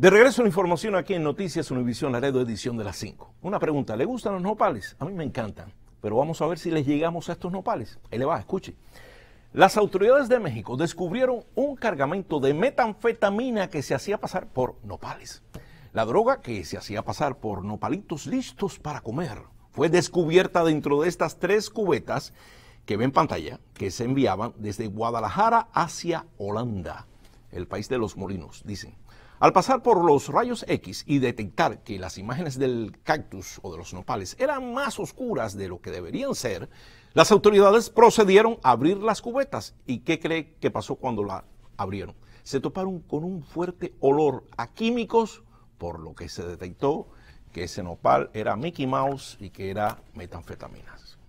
De regreso a la información aquí en Noticias Univisión de edición de las 5. Una pregunta, ¿le gustan los nopales? A mí me encantan, pero vamos a ver si les llegamos a estos nopales. Ahí le va, escuche. Las autoridades de México descubrieron un cargamento de metanfetamina que se hacía pasar por nopales. La droga que se hacía pasar por nopalitos listos para comer fue descubierta dentro de estas tres cubetas que ven pantalla que se enviaban desde Guadalajara hacia Holanda el país de los molinos, dicen. Al pasar por los rayos X y detectar que las imágenes del cactus o de los nopales eran más oscuras de lo que deberían ser, las autoridades procedieron a abrir las cubetas. ¿Y qué cree que pasó cuando la abrieron? Se toparon con un fuerte olor a químicos, por lo que se detectó que ese nopal era Mickey Mouse y que era metanfetaminas.